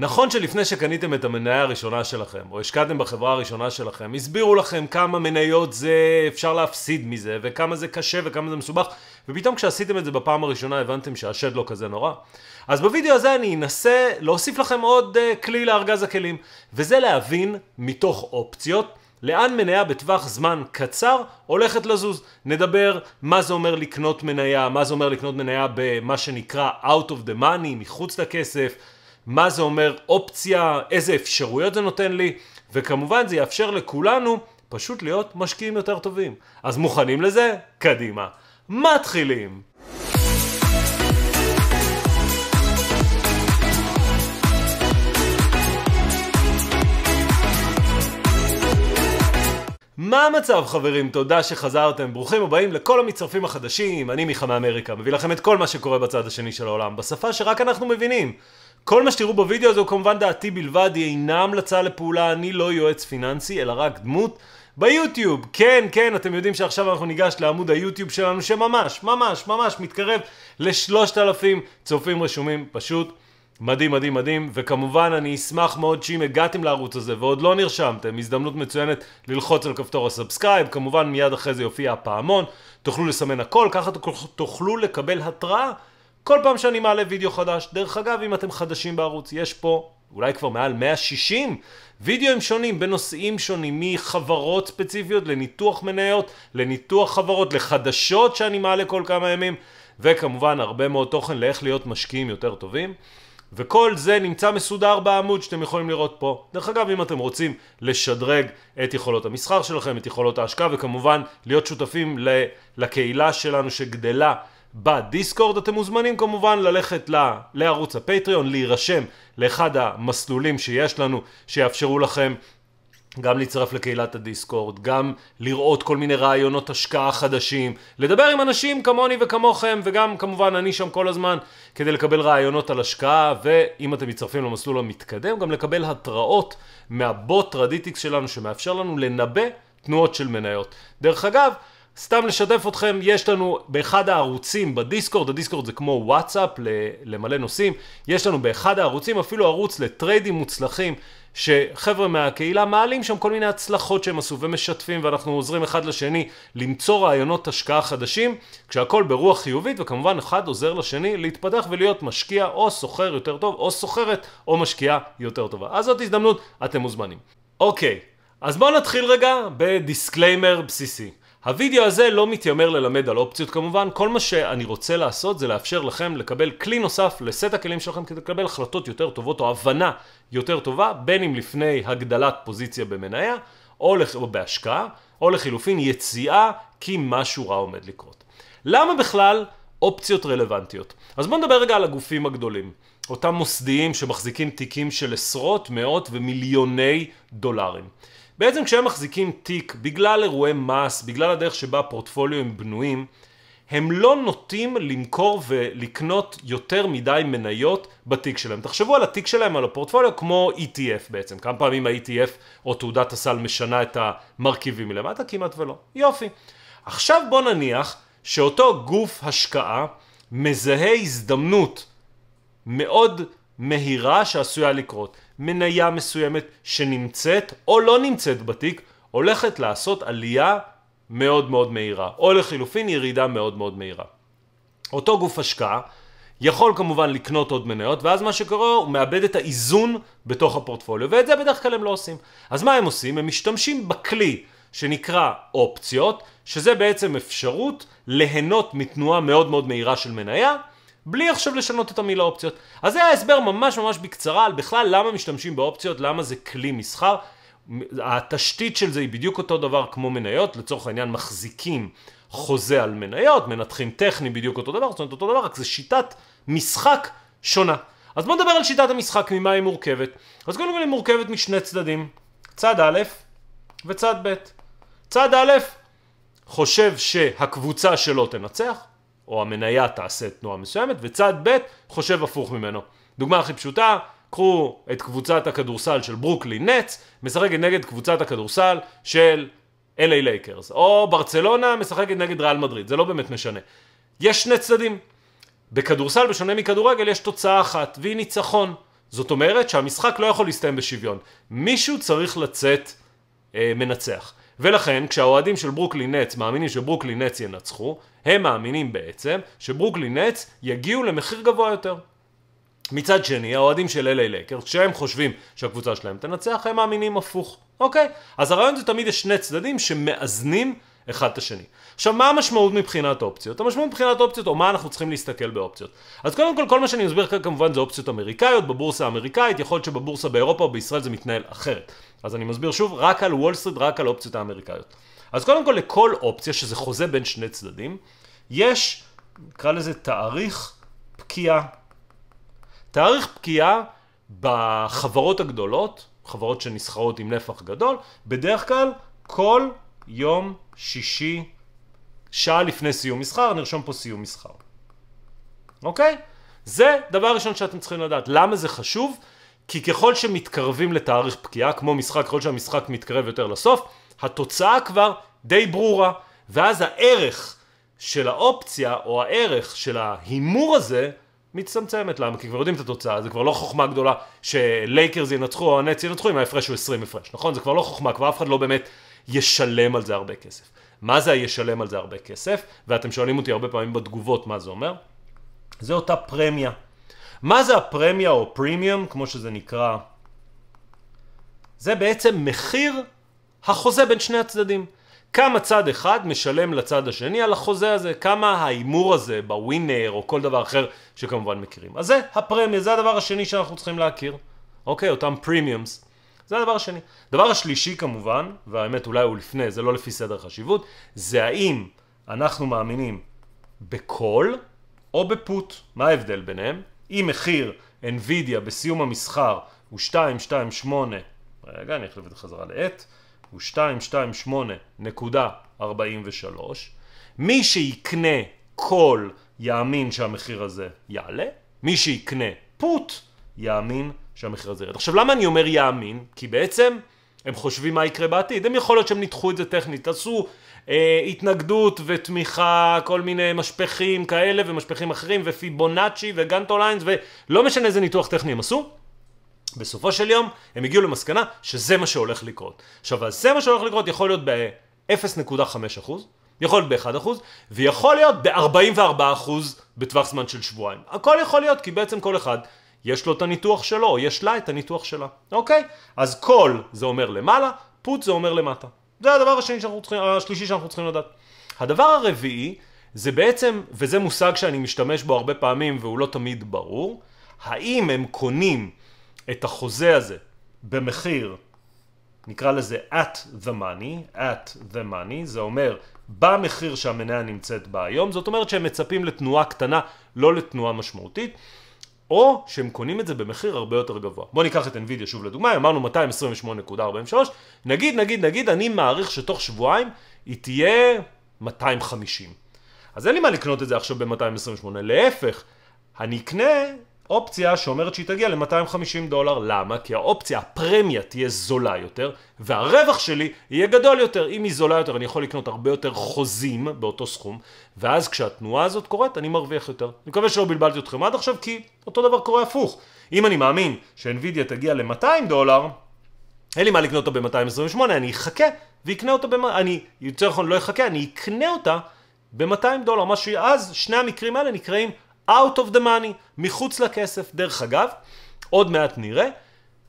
נכון שלפני שקניתם את המניה הראשונה שלכם, או השקעתם בחברה הראשונה שלכם, הסבירו לכם כמה מניות זה אפשר להפסיד מזה, וכמה זה קשה וכמה זה מסובך, ופתאום כשעשיתם את זה בפעם הראשונה הבנתם שהשד לא כזה נורא. אז בווידאו הזה אני אנסה להוסיף לכם עוד uh, כלי לארגז הכלים, וזה להבין מתוך אופציות לאן מניה בטווח זמן קצר הולכת לזוז. נדבר מה זה אומר לקנות מניה, מה זה אומר לקנות מניה במה שנקרא Out of the money, מחוץ לכסף. מה זה אומר אופציה, איזה אפשרויות זה נותן לי, וכמובן זה יאפשר לכולנו פשוט להיות משקיעים יותר טובים. אז מוכנים לזה? קדימה. מתחילים! מה המצב חברים? תודה שחזרתם, ברוכים הבאים לכל המצרפים החדשים, אני מיכה מאמריקה, מביא לכם את כל מה שקורה בצד השני של העולם, בשפה שרק אנחנו מבינים. כל מה שתראו בווידאו הזה הוא כמובן דעתי בלבד, היא אינה המלצה לפעולה, אני לא יועץ פיננסי, אלא רק דמות ביוטיוב. כן, כן, אתם יודעים שעכשיו אנחנו ניגש לעמוד היוטיוב שלנו, שממש, ממש, ממש מתקרב לשלושת אלפים צופים רשומים, פשוט. מדהים, מדהים, מדהים, וכמובן אני אשמח מאוד שאם הגעתם לערוץ הזה ועוד לא נרשמתם, הזדמנות מצוינת ללחוץ על כפתור הסאבסקרייב, כמובן מיד אחרי זה יופיע הפעמון, תוכלו לסמן הכל, ככה תוכלו לקבל התראה כל פעם שאני מעלה וידאו חדש, דרך אגב, אם אתם חדשים בערוץ, יש פה אולי כבר מעל 160 וידאוים שונים בנושאים שונים מחברות ספציפיות לניתוח מניות, לניתוח חברות, לחדשות שאני מעלה כל כמה ימים, וכמובן הרבה מאוד תוכן לאיך להיות משקיעים יותר טובים. וכל זה נמצא מסודר בעמוד שאתם יכולים לראות פה. דרך אגב, אם אתם רוצים לשדרג את יכולות המסחר שלכם, את יכולות ההשקעה, וכמובן להיות שותפים לקהילה שלנו שגדלה בדיסקורד. אתם מוזמנים כמובן ללכת ל, לערוץ הפטריון, להירשם לאחד המסלולים שיש לנו, שיאפשרו לכם גם להצטרף לקהילת הדיסקורד, גם לראות כל מיני רעיונות השקעה חדשים, לדבר עם אנשים כמוני וכמוכם, וגם כמובן אני שם כל הזמן כדי לקבל רעיונות על השקעה, ואם אתם מצטרפים למסלול המתקדם, גם לקבל התראות מהבוט רדיטיקס שלנו, שמאפשר לנו לנבא תנועות של מניות. דרך אגב, סתם לשתף אתכם, יש לנו באחד הערוצים בדיסקורד, הדיסקורד זה כמו וואטסאפ למלא נושאים, יש לנו באחד הערוצים אפילו ערוץ לטריידים מוצלחים, שחבר'ה מהקהילה מעלים שם כל מיני הצלחות שהם עשו ומשתפים ואנחנו עוזרים אחד לשני למצוא רעיונות השקעה חדשים, כשהכול ברוח חיובית וכמובן אחד עוזר לשני להתפתח ולהיות משקיע או סוחר יותר טוב או סוחרת או משקיעה יותר טובה. אז זאת הזדמנות, אתם מוזמנים. אוקיי, אז בואו נתחיל רגע בדיסקליימר בסיסי. הווידאו הזה לא מתיימר ללמד על אופציות כמובן, כל מה שאני רוצה לעשות זה לאפשר לכם לקבל כלי נוסף לסט הכלים שלכם כדי לקבל החלטות יותר טובות או הבנה יותר טובה, בין אם לפני הגדלת פוזיציה במניה או, לח... או בהשקעה, או לחילופין יציאה כי משהו רע עומד לקרות. למה בכלל אופציות רלוונטיות? אז בואו נדבר רגע על הגופים הגדולים. אותם מוסדיים שמחזיקים תיקים של עשרות, מאות ומיליוני דולרים. בעצם כשהם מחזיקים תיק בגלל אירועי מס, בגלל הדרך שבה הפורטפוליו הם בנויים, הם לא נוטים למכור ולקנות יותר מדי מניות בתיק שלהם. תחשבו על התיק שלהם, על הפורטפוליו, כמו ETF בעצם. כמה פעמים ה-ETF או תעודת הסל משנה את המרכיבים מלמטה? כמעט ולא. יופי. עכשיו בוא נניח שאותו גוף השקעה מזהה הזדמנות מאוד מהירה שעשויה לקרות. מניה מסוימת שנמצאת או לא נמצאת בתיק הולכת לעשות עלייה מאוד מאוד מהירה, או לחילופין ירידה מאוד מאוד מהירה. אותו גוף השקעה יכול כמובן לקנות עוד מניות, ואז מה שקורה הוא מאבד את האיזון בתוך הפורטפוליו, ואת זה בדרך כלל הם לא עושים. אז מה הם עושים? הם משתמשים בכלי שנקרא אופציות, שזה בעצם אפשרות ליהנות מתנועה מאוד מאוד מהירה של מניה, בלי עכשיו לשנות את המילה אופציות. אז זה ההסבר ממש ממש בקצרה על בכלל למה משתמשים באופציות, למה זה כלי מסחר. התשתית של זה היא בדיוק אותו דבר כמו מניות, לצורך העניין מחזיקים חוזה על מניות, מנתחים טכני בדיוק אותו דבר, זאת אומרת אותו דבר, רק זה שיטת משחק שונה. אז בואו נדבר על שיטת המשחק, ממה היא מורכבת. אז קודם כל היא מורכבת משני צדדים, צד א' וצד ב'. צד א' חושב שהקבוצה שלו תנצח, או המניה תעשה תנועה מסוימת, וצד ב' חושב הפוך ממנו. דוגמה הכי פשוטה, קחו את קבוצת הכדורסל של ברוקלין נץ, משחקת נגד קבוצת הכדורסל של LA לייקרס, או ברצלונה משחקת נגד ריאל מדריד, זה לא באמת משנה. יש שני צדדים. בכדורסל, בשונה מכדורגל, יש תוצאה אחת, והיא ניצחון. זאת אומרת שהמשחק לא יכול להסתיים בשוויון. מישהו צריך לצאת אה, מנצח. ולכן כשהאוהדים של ברוקלי נץ מאמינים שברוקלי נץ ינצחו, הם מאמינים בעצם שברוקלי נץ יגיעו למחיר גבוה יותר. מצד שני, האוהדים של LA לייקרס, כשהם חושבים שהקבוצה שלהם תנצח, הם מאמינים הפוך, אוקיי? אז הרעיון זה תמיד יש שני צדדים שמאזנים אחד את השני. עכשיו, מה המשמעות מבחינת אופציות? המשמעות מבחינת אופציות, או מה אנחנו צריכים להסתכל באופציות. אז קודם כל, כל מה שאני מסביר כאן כמובן זה אופציות אמריקאיות, בבורסה האמריקאית, יכול להיות שבבורסה באירופה או בישראל זה מתנהל אחרת. אז אני מסביר שוב, רק על וול סטריט, רק על האופציות האמריקאיות. אז קודם כל, לכל אופציה, שזה חוזה בין שני צדדים, יש, נקרא לזה תאריך פקיעה. תאריך פקיעה בחברות הגדולות, חברות שנסחרות עם נפח גדול, בדרך כלל כל יום שישי, שעה לפני סיום מסחר, נרשום פה סיום מסחר. אוקיי? זה דבר ראשון שאתם צריכים לדעת. למה זה חשוב? כי ככל שמתקרבים לתאריך פקיעה, כמו משחק, ככל שהמשחק מתקרב יותר לסוף, התוצאה כבר די ברורה, ואז הערך של האופציה, או הערך של ההימור הזה, מצטמצמת. למה? כי כבר יודעים את התוצאה, זה כבר לא חוכמה גדולה שלייקרס ינצחו או הנץ ינצחו אם ההפרש הוא 20 הפרש, נכון? זה כבר לא חוכמה, כבר אף אחד לא באמת ישלם על זה הרבה כסף. מה זה הישלם על זה הרבה כסף? ואתם שואלים אותי הרבה פעמים בתגובות מה זה אומר. זה אותה פרמיה מה זה הפרמיה או פרימיום, כמו שזה נקרא? זה בעצם מחיר החוזה בין שני הצדדים. כמה צד אחד משלם לצד השני על החוזה הזה, כמה ההימור הזה בווינר או כל דבר אחר שכמובן מכירים. אז זה הפרמיה, זה הדבר השני שאנחנו צריכים להכיר. אוקיי, אותם פרימיומס. זה הדבר השני. דבר השלישי כמובן, והאמת אולי הוא לפני, זה לא לפי סדר חשיבות, זה האם אנחנו מאמינים בקול או בפוט. מה ההבדל ביניהם? אם מחיר NVIDIA בסיום המסחר הוא 228, רגע אני אחליף את זה חזרה לעט, הוא 228.43, מי שיקנה קול יאמין שהמחיר הזה יעלה, מי שיקנה פוט יאמין שהמחיר הזה ירד. עכשיו למה אני אומר יאמין? כי בעצם הם חושבים מה יקרה בעתיד, הם יכול להיות שהם ניתחו את זה טכנית, עשו אה, התנגדות ותמיכה, כל מיני משפחים כאלה ומשפחים אחרים, ופיבונאצ'י וגנטו ליינס, ולא משנה איזה ניתוח טכני הם עשו. בסופו של יום הם הגיעו למסקנה שזה מה שהולך לקרות. עכשיו, אז זה מה שהולך לקרות יכול להיות ב-0.5%, יכול להיות ב-1%, ויכול להיות ב-44% בטווח זמן של שבועיים. הכל יכול להיות, כי בעצם כל אחד יש לו את הניתוח שלו, או יש לה את הניתוח שלה, אוקיי? אז כל זה אומר למעלה, פוט זה אומר למטה. זה הדבר השני שאנחנו צריכים, השלישי שאנחנו צריכים לדעת. הדבר הרביעי זה בעצם, וזה מושג שאני משתמש בו הרבה פעמים והוא לא תמיד ברור, האם הם קונים את החוזה הזה במחיר, נקרא לזה at the money, at the money, זה אומר במחיר שהמניה נמצאת בה היום, זאת אומרת שהם מצפים לתנועה קטנה, לא לתנועה משמעותית. או שהם קונים את זה במחיר הרבה יותר גבוה. בואו ניקח את NVIDIA שוב לדוגמה, אמרנו 228.43, נגיד, נגיד, נגיד, אני מעריך שתוך שבועיים היא תהיה 250. אז אין לי מה לקנות את זה עכשיו ב-228, להפך, אני אקנה אופציה שאומרת שהיא תגיע ל-250 דולר. למה? כי האופציה, הפרמיה תהיה זולה יותר, והרווח שלי יהיה גדול יותר. אם היא זולה יותר, אני יכול לקנות הרבה יותר חוזים באותו סכום, ואז כשהתנועה הזאת קורית, אני מרוויח יותר. אני מקווה שלא בלבלתי אתכם עד עכשיו, כי אותו דבר קורה הפוך. אם אני מאמין שאינווידיה תגיע ל-200 דולר, אין לי מה לקנות אותה ב-228, אני אחכה ואקנה אותה, ב... אני, יותר נכון, לא אחכה, אני אקנה אותה ב-200 דולר, מה שאז, שני המקרים האלה נקראים out of the money, מחוץ לכסף. דרך אגב, עוד מעט נראה,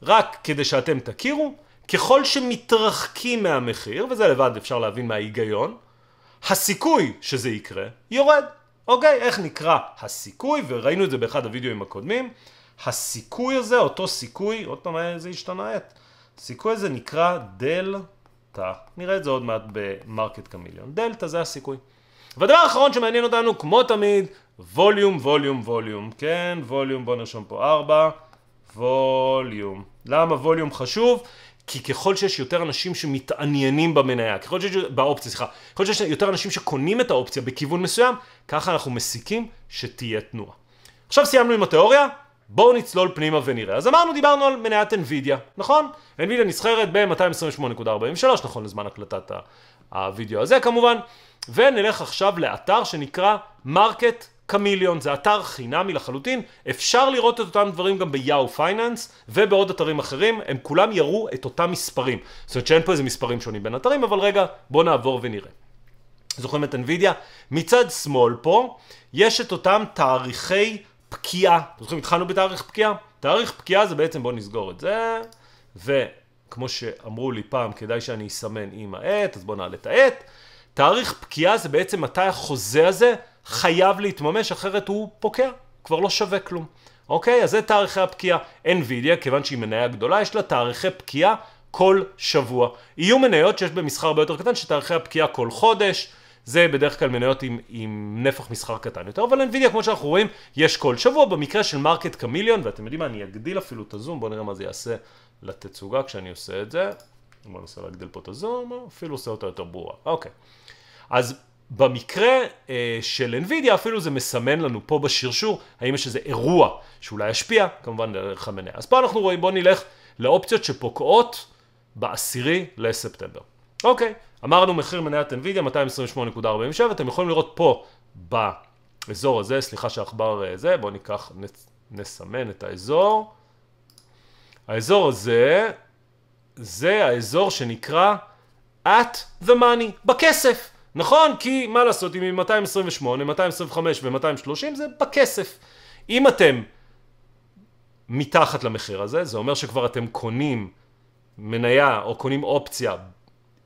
רק כדי שאתם תכירו, ככל שמתרחקים מהמחיר, וזה לבד אפשר להבין מההיגיון, הסיכוי שזה יקרה יורד. אוקיי, איך נקרא הסיכוי, וראינו את זה באחד הוידאוים הקודמים, הסיכוי הזה, אותו סיכוי, עוד פעם אה, זה השתנה עת, הסיכוי הזה נקרא דלתא, נראה את זה עוד מעט במרקט קמיליון, דלתא זה הסיכוי. והדבר האחרון שמעניין אותנו, כמו תמיד, ווליום, ווליום, ווליום. כן, ווליום, בוא נרשום פה 4, ווליום. למה ווליום חשוב? כי ככל שיש יותר אנשים שמתעניינים במניה, ככל שיש, באופציה, סליחה, ככל שיש יותר אנשים שקונים את האופציה בכיוון מסוים, ככה אנחנו מסיקים שתהיה תנועה. עכשיו סיימנו עם התיאוריה, בואו נצלול פנימה ונראה. אז אמרנו, דיברנו על מניית NVIDIA, נכון? NVIDIA נסחרת ב-228.43, נכון לזמן הקלטת הווידאו הזה כמובן. ונלך עכשיו לאתר שנקרא מרקט קמיליון, זה אתר חינמי לחלוטין, אפשר לראות את אותם דברים גם ביאו פייננס ובעוד אתרים אחרים, הם כולם יראו את אותם מספרים. זאת אומרת שאין פה איזה מספרים שונים בין אתרים, אבל רגע, בואו נעבור ונראה. זוכרים את NVIDIA? מצד שמאל פה יש את אותם תאריכי פקיעה. אתם זוכרים, התחלנו בתאריך פקיעה? תאריך פקיעה זה בעצם, בואו נסגור את זה, וכמו שאמרו לי פעם, כדאי שאני אסמן עם העט, אז בואו נעלה את העט. תאריך פקיעה זה בעצם מתי החוזה הזה חייב להתממש, אחרת הוא פוקע, כבר לא שווה כלום. אוקיי? אז זה תאריכי הפקיעה. NVIDIA, כיוון שהיא מניה גדולה, יש לה תאריכי פקיעה כל שבוע. יהיו מניות שיש במסחר הרבה יותר קטן, שתאריכי הפקיעה כל חודש. זה בדרך כלל מניות עם, עם נפח מסחר קטן יותר, אבל NVIDIA כמו שאנחנו רואים יש כל שבוע, במקרה של מרקט קמיליון, ואתם יודעים מה, אני אגדיל אפילו את הזום, בואו נראה מה זה יעשה לתצוגה כשאני עושה את זה. בואו ננסה להגדיל פה את הזום, אפילו עושה אותה יותר ברורה, אוקיי. אז במקרה uh, של NVIDIA אפילו זה מסמן לנו פה בשרשור האם יש איזה אירוע שאולי ישפיע כמובן דרך ערך המניה. אז פה אנחנו רואים, בואו נלך לאופציות שפוקעות בעשירי לספטמבר. אוקיי, אמרנו מחיר מניית NVIDIA 228.47, אתם יכולים לראות פה באזור הזה, סליחה שהעכבר אה, זה, בואו ניקח, נסמן את האזור. האזור הזה, זה האזור שנקרא at the money, בכסף. נכון? כי מה לעשות, אם 228, 225 ו-230 זה בכסף. אם אתם מתחת למחיר הזה, זה אומר שכבר אתם קונים מניה או קונים אופציה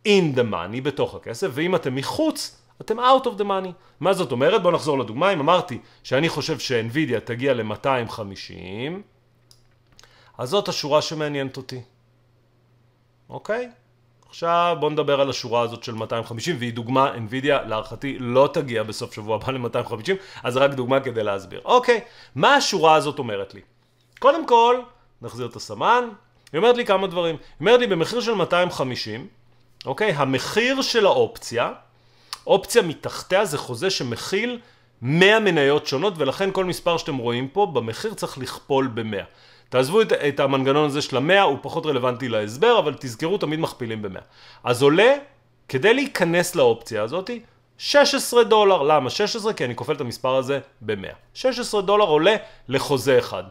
in the money, בתוך הכסף, ואם אתם מחוץ, אתם out of the money. מה זאת אומרת? בואו נחזור לדוגמה. אם אמרתי שאני חושב שאינווידיה תגיע ל-250, אז זאת השורה שמעניינת אותי, אוקיי? Okay? עכשיו בוא נדבר על השורה הזאת של 250 והיא דוגמה, NVIDIA להערכתי לא תגיע בסוף שבוע הבא ל-250 אז רק דוגמה כדי להסביר. אוקיי, מה השורה הזאת אומרת לי? קודם כל, נחזיר את הסמן, היא אומרת לי כמה דברים. היא אומרת לי במחיר של 250, אוקיי, המחיר של האופציה, אופציה מתחתיה זה חוזה שמכיל 100 מניות שונות ולכן כל מספר שאתם רואים פה במחיר צריך לכפול ב-100. תעזבו את, את המנגנון הזה של המאה, הוא פחות רלוונטי להסבר, אבל תזכרו, תמיד מכפילים במאה. אז עולה, כדי להיכנס לאופציה הזאת, 16 דולר. למה 16? כי אני כופל את המספר הזה ב-100. 16 דולר עולה לחוזה אחד,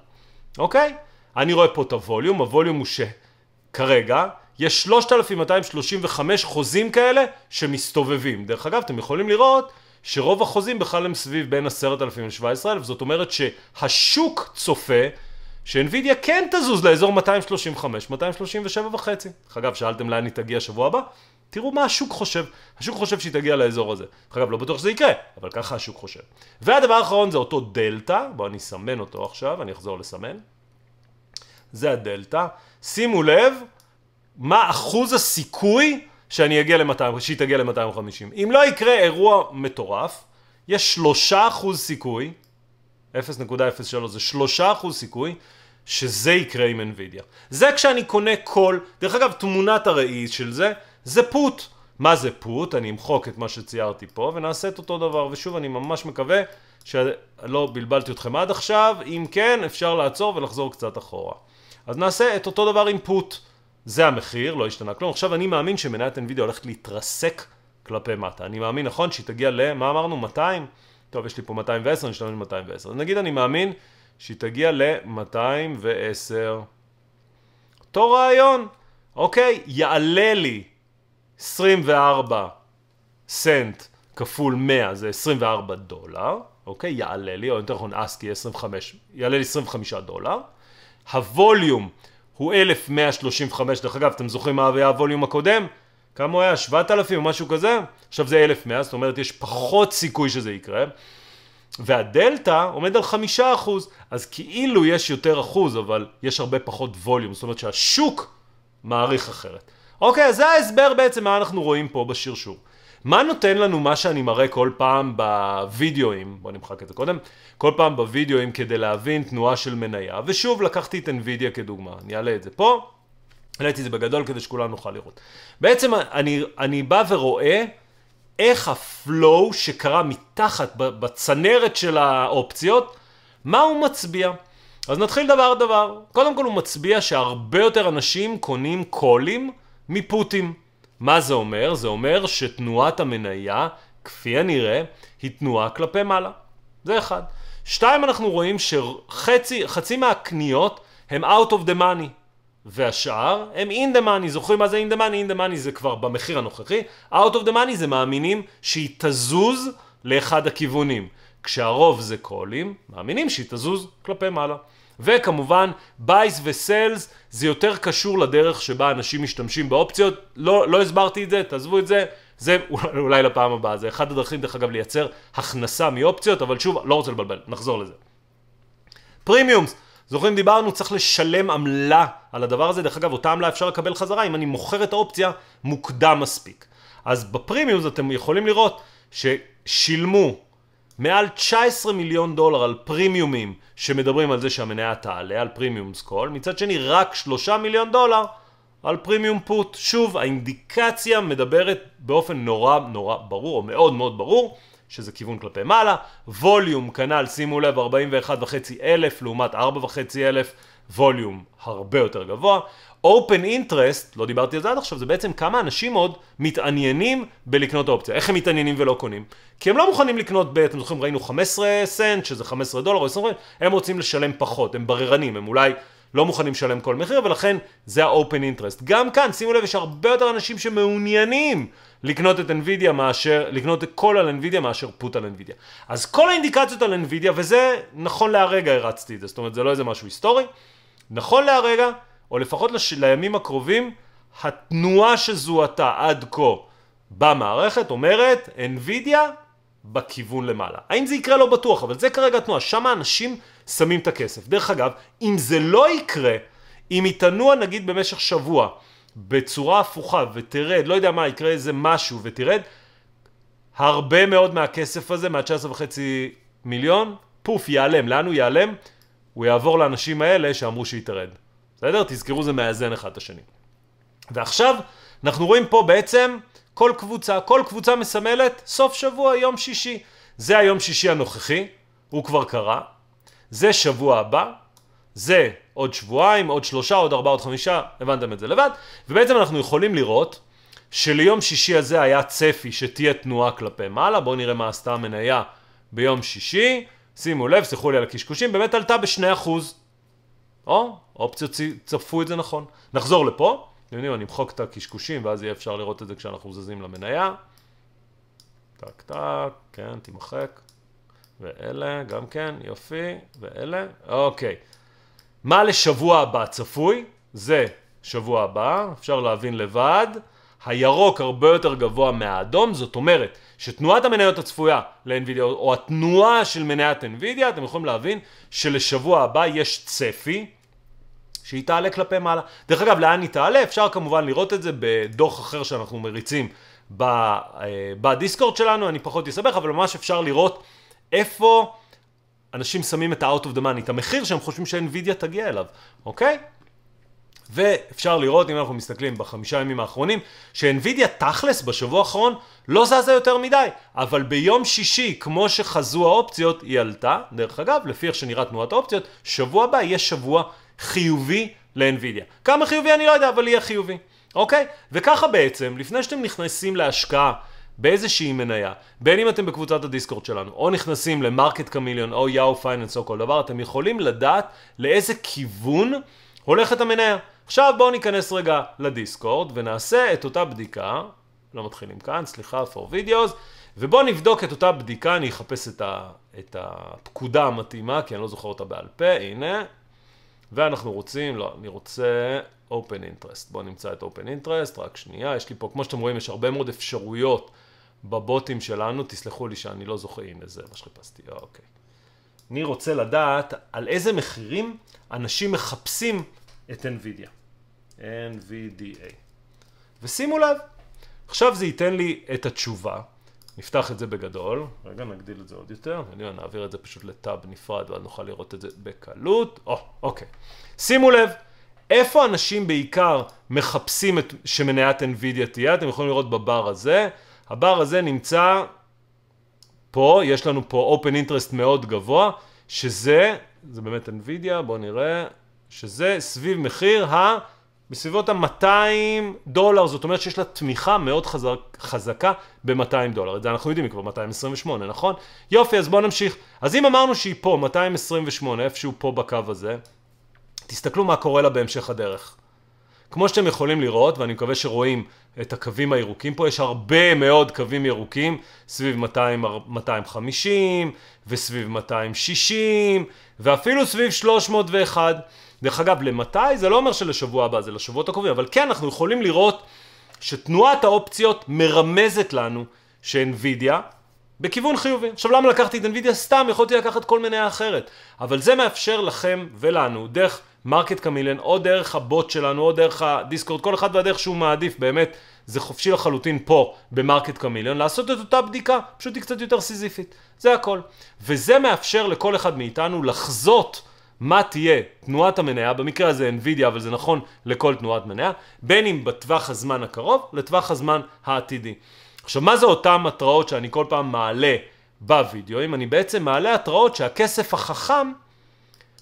אוקיי? אני רואה פה את הווליום, הווליום הוא שכרגע יש 3,235 חוזים כאלה שמסתובבים. דרך אגב, אתם יכולים לראות שרוב החוזים בכלל הם סביב בין 10,000 ל-17,000, זאת אומרת שהשוק צופה שאינווידיה כן תזוז לאזור 235, 237 וחצי. אגב, שאלתם לאן היא תגיע שבוע הבא? תראו מה השוק חושב. השוק חושב שהיא תגיע לאזור הזה. אגב, לא בטוח שזה יקרה, אבל ככה השוק חושב. והדבר האחרון זה אותו דלתא, בואו אני אסמן אותו עכשיו, אני אחזור לסמן. זה הדלתא. שימו לב מה אחוז הסיכוי שאני אגיע ל-200, שהיא תגיע ל-250. אם לא יקרה אירוע מטורף, יש 3% סיכוי 0.03 זה 3% סיכוי שזה יקרה עם NVIDIA. זה כשאני קונה כל, דרך אגב תמונת הראי של זה, זה פוט. מה זה פוט? אני אמחוק את מה שציירתי פה ונעשה את אותו דבר, ושוב אני ממש מקווה שלא בלבלתי אתכם עד עכשיו, אם כן אפשר לעצור ולחזור קצת אחורה. אז נעשה את אותו דבר עם פוט. זה המחיר, לא השתנה כלום. עכשיו אני מאמין שמניית NVIDIA הולכת להתרסק כלפי מטה. אני מאמין, נכון, שהיא תגיע למה אמרנו? 200? טוב, יש לי פה 210, אני אשתמש ב-210. נגיד אני מאמין שהיא תגיע ל-210. אותו רעיון, אוקיי, יעלה לי 24 סנט כפול 100 זה 24 דולר, אוקיי, יעלה לי, או יותר נכון אסקי 25, יעלה לי 25 דולר. הווליום הוא 1135, דרך אגב, אתם זוכרים מה היה הווליום הקודם? כמה הוא היה? 7,000 או משהו כזה? עכשיו זה 1,100, זאת אומרת יש פחות סיכוי שזה יקרה. והדלתא עומד על חמישה אחוז, אז כאילו יש יותר אחוז, אבל יש הרבה פחות ווליום, זאת אומרת שהשוק מעריך אחרת. אוקיי, אז זה ההסבר בעצם מה אנחנו רואים פה בשרשור. מה נותן לנו מה שאני מראה כל פעם בווידאוים, בוא נמחק את זה קודם, כל פעם בווידאוים כדי להבין תנועה של מניה, ושוב לקחתי את NVIDIA כדוגמה, אני אעלה את זה פה. העליתי את זה בגדול כדי שכולם נוכל לראות. בעצם אני, אני בא ורואה איך הפלואו שקרה מתחת, בצנרת של האופציות, מה הוא מצביע. אז נתחיל דבר דבר. קודם כל הוא מצביע שהרבה יותר אנשים קונים קולים מפוטים. מה זה אומר? זה אומר שתנועת המניה, כפי הנראה, היא תנועה כלפי מעלה. זה אחד. שתיים, אנחנו רואים שחצי מהקניות הם out of the money. והשאר הם in the money, זוכרים מה זה in the money? in the money זה כבר במחיר הנוכחי, out of the money זה מאמינים שהיא תזוז לאחד הכיוונים. כשהרוב זה קולים, מאמינים שהיא תזוז כלפי מעלה. וכמובן, בייס וסלס זה יותר קשור לדרך שבה אנשים משתמשים באופציות. לא, לא הסברתי את זה, תעזבו את זה, זה אולי לפעם הבאה. זה אחד הדרכים, דרך אגב, לייצר הכנסה מאופציות, אבל שוב, לא רוצה לבלבל, נחזור לזה. פרימיומס, זוכרים דיברנו, צריך לשלם עמלה על הדבר הזה, דרך אגב אותה עמלה אפשר לקבל חזרה אם אני מוכר את האופציה מוקדם מספיק. אז בפרימיומס אתם יכולים לראות ששילמו מעל 19 מיליון דולר על פרימיומים שמדברים על זה שהמניה תעלה, על פרימיומס קול, מצד שני רק 3 מיליון דולר על פרימיום פוט. שוב, האינדיקציה מדברת באופן נורא נורא ברור, או מאוד מאוד ברור, שזה כיוון כלפי מעלה, ווליום כנ"ל, שימו לב, 41.5 אלף לעומת 4.5 אלף, ווליום הרבה יותר גבוה. Open Interest, לא דיברתי על זה עד עכשיו, זה בעצם כמה אנשים עוד מתעניינים בלקנות אופציה. איך הם מתעניינים ולא קונים? כי הם לא מוכנים לקנות ב... אתם זוכרים, ראינו 15 סנט, שזה 15 דולר או 20 דולר, הם רוצים לשלם פחות, הם בררנים, הם אולי לא מוכנים לשלם כל מחיר, ולכן זה ה-open interest. גם כאן, שימו לב, יש הרבה יותר אנשים שמעוניינים לקנות את NVIDIA מאשר, לקנות קול על NVIDIA מאשר פוט על NVIDIA. אז כל האינדיקציות על NVIDIA, וזה נכון להרגע הרצתי את זה, זאת אומרת זה לא איזה משהו היסטורי, נכון להרגע, או לפחות לש... לימים הקרובים, התנועה שזוהתה עד כה במערכת אומרת NVIDIA בכיוון למעלה. האם זה יקרה? לא בטוח, אבל זה כרגע התנועה, שם האנשים שמים את הכסף. דרך אגב, אם זה לא יקרה, אם היא תנוע נגיד במשך שבוע בצורה הפוכה ותרד, לא יודע מה, יקרה איזה משהו ותרד, הרבה מאוד מהכסף הזה, מה-19.5 מיליון, פוף, ייעלם. לאן הוא ייעלם? הוא יעבור לאנשים האלה שאמרו שהיא תרד. בסדר? תזכרו, זה מאזן אחד את השני. ועכשיו, אנחנו רואים פה בעצם כל קבוצה, כל קבוצה מסמלת סוף שבוע, יום שישי. זה היום שישי הנוכחי, הוא כבר קרה. זה שבוע הבא, זה עוד שבועיים, עוד שלושה, עוד ארבעה, עוד חמישה, הבנתם את זה לבד. ובעצם אנחנו יכולים לראות שליום שישי הזה היה צפי שתהיה תנועה כלפי מעלה, בואו נראה מה עשתה המניה ביום שישי. שימו לב, סלחו לי על הקשקושים, באמת עלתה ב-2%. או, אופציות צפו את זה נכון. נחזור לפה, אתם יודעים, אני אמחוק את הקשקושים ואז יהיה אפשר לראות את זה כשאנחנו זזים למניה. טק טק, כן, תימחק. ואלה, גם כן, יופי, ואלה, אוקיי. מה לשבוע הבא צפוי? זה שבוע הבא, אפשר להבין לבד, הירוק הרבה יותר גבוה מהאדום, זאת אומרת שתנועת המניות הצפויה ל-NVIDIA או התנועה של מניית NVIDIA, אתם יכולים להבין שלשבוע הבא יש צפי שהיא תעלה כלפי מעלה. דרך אגב, לאן היא תעלה? אפשר כמובן לראות את זה בדוח אחר שאנחנו מריצים אה, בדיסקורד שלנו, אני פחות אסבך, אבל ממש אפשר לראות איפה... אנשים שמים את ה-out of the money, את המחיר שהם חושבים שאינווידיה תגיע אליו, אוקיי? ואפשר לראות, אם אנחנו מסתכלים בחמישה ימים האחרונים, שאינווידיה תכלס בשבוע האחרון לא זזה יותר מדי, אבל ביום שישי, כמו שחזו האופציות, היא עלתה, דרך אגב, לפי איך שנראה תנועת האופציות, שבוע הבא יהיה שבוע חיובי לאינווידיה. כמה חיובי אני לא יודע, אבל יהיה חיובי, אוקיי? וככה בעצם, לפני שאתם נכנסים להשקעה באיזושהי מניה, בין אם אתם בקבוצת הדיסקורד שלנו, או נכנסים למרקט קמיליון, או יאו פייננס, או כל דבר, אתם יכולים לדעת לאיזה כיוון הולכת המניה. עכשיו בואו ניכנס רגע לדיסקורד ונעשה את אותה בדיקה, לא מתחילים כאן, סליחה, for videos, ובואו נבדוק את אותה בדיקה, אני אחפש את, ה, את הפקודה המתאימה, כי אני לא זוכר אותה בעל פה, הנה, ואנחנו רוצים, לא, אני רוצה open interest, בואו נמצא את open interest, רק שנייה, יש לי פה, כמו שאתם רואים, יש הרבה מאוד אפשרויות בבוטים שלנו, תסלחו לי שאני לא זוכר, הנה זה מה שחיפשתי, אה, אוקיי. אני רוצה לדעת על איזה מחירים אנשים מחפשים את NVIDIA. NVDA. ושימו לב, עכשיו זה ייתן לי את התשובה. נפתח את זה בגדול, רגע נגדיל את זה עוד יותר, אני נעביר את זה פשוט לטאב נפרד ואז נוכל לראות את זה בקלות, או, אוקיי. שימו לב, איפה אנשים בעיקר מחפשים את, שמניית NVIDIA תהיה, אתם יכולים לראות בבר הזה, הבר הזה נמצא פה, יש לנו פה open interest מאוד גבוה, שזה, זה באמת NVIDIA, בואו נראה, שזה סביב מחיר ה... בסביבות ה-200 דולר, זאת אומרת שיש לה תמיכה מאוד חזק, חזקה ב-200 דולר. את זה אנחנו יודעים, היא כבר 228, נכון? יופי, אז בואו נמשיך. אז אם אמרנו שהיא פה, 228, איפשהו פה בקו הזה, תסתכלו מה קורה לה בהמשך הדרך. כמו שאתם יכולים לראות, ואני מקווה שרואים את הקווים הירוקים פה, יש הרבה מאוד קווים ירוקים, סביב 200, 250 וסביב 260 ואפילו סביב 301. דרך אגב, למתי? זה לא אומר שלשבוע הבא, זה לשבועות הקרובים, אבל כן, אנחנו יכולים לראות שתנועת האופציות מרמזת לנו שאינווידיה בכיוון חיובי. עכשיו למה לקחתי את אינווידיה סתם יכולתי לקחת כל מיני אחרת. אבל זה מאפשר לכם ולנו, דרך מרקט קמילן, או דרך הבוט שלנו, או דרך הדיסקורד, כל אחד והדרך שהוא מעדיף, באמת, זה חופשי לחלוטין פה, במרקט קמילן, לעשות את אותה בדיקה, פשוט היא קצת יותר סיזיפית, זה הכל. וזה מאפשר לכל אחד מאיתנו לחזות מה תהיה תנועת המניה, במקרה הזה NVIDIA, אבל זה נכון לכל תנועת מניה, בין אם בטווח הזמן הקרוב לטווח הזמן העתידי. עכשיו, מה זה אותן התראות שאני כל פעם מעלה בווידאו, אם אני בעצם מעלה התראות שהכסף החכם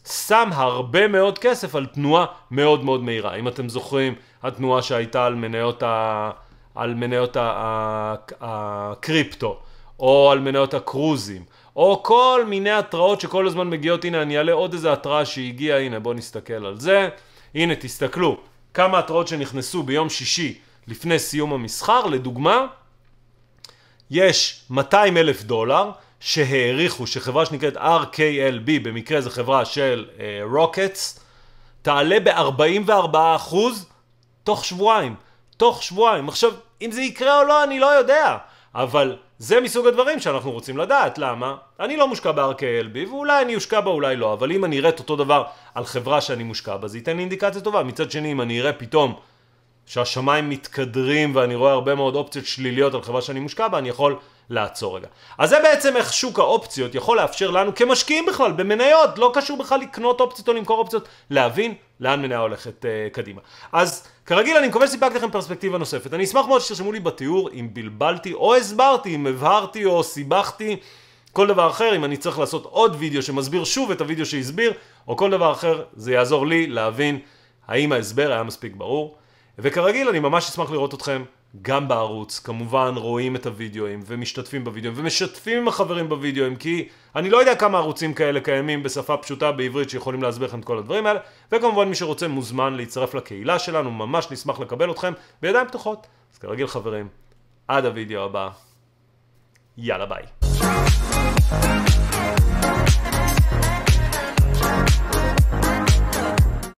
שם הרבה מאוד כסף על תנועה מאוד מאוד מהירה. אם אתם זוכרים, התנועה שהייתה על מניות, ה... על מניות ה... ה... הקריפטו, או על מניות הקרוזים, או כל מיני התראות שכל הזמן מגיעות, הנה אני אעלה עוד איזה התראה שהגיעה, הנה בואו נסתכל על זה. הנה תסתכלו, כמה התראות שנכנסו ביום שישי לפני סיום המסחר, לדוגמה, יש 200 אלף דולר, שהעריכו שחברה שנקראת RKLB, במקרה זו חברה של רוקטס, אה, uh, תעלה ב-44% תוך שבועיים. תוך שבועיים. עכשיו, אם זה יקרה או לא, אני לא יודע. אבל זה מסוג הדברים שאנחנו רוצים לדעת. למה? אני לא מושקע ב-RKLB, ואולי אני אושקע בה, אולי לא. אבל אם אני אראה את אותו דבר על חברה שאני מושקע בה, זה ייתן לי אינדיקציה טובה. מצד שני, אם אני אראה פתאום... שהשמיים מתקדרים ואני רואה הרבה מאוד אופציות שליליות על חברה שאני מושקע בה, אני יכול לעצור רגע. אז זה בעצם איך שוק האופציות יכול לאפשר לנו כמשקיעים בכלל, במניות, לא קשור בכלל לקנות אופציות או למכור אופציות, להבין לאן מניה הולכת uh, קדימה. אז כרגיל אני מקווה שסיפקתי לכם פרספקטיבה נוספת. אני אשמח מאוד שתרשמו לי בתיאור אם בלבלתי או הסברתי, אם הבהרתי או סיבכתי. כל דבר אחר, אם אני צריך לעשות עוד וידאו שמסביר שוב את הוידאו שהסביר, או כל דבר אחר, זה יעזור לי להבין האם ההסבר היה מספיק ברור. וכרגיל, אני ממש אשמח לראות אתכם גם בערוץ. כמובן, רואים את הוידאוים ומשתתפים בוידאוים ומשתפים עם החברים בוידאוים, כי אני לא יודע כמה ערוצים כאלה קיימים בשפה פשוטה בעברית שיכולים להסביר לכם את כל הדברים האלה. וכמובן, מי שרוצה מוזמן להצטרף לקהילה שלנו, ממש נשמח לקבל אתכם בידיים פתוחות. אז כרגיל, חברים, עד הוידאו הבא. יאללה, ביי.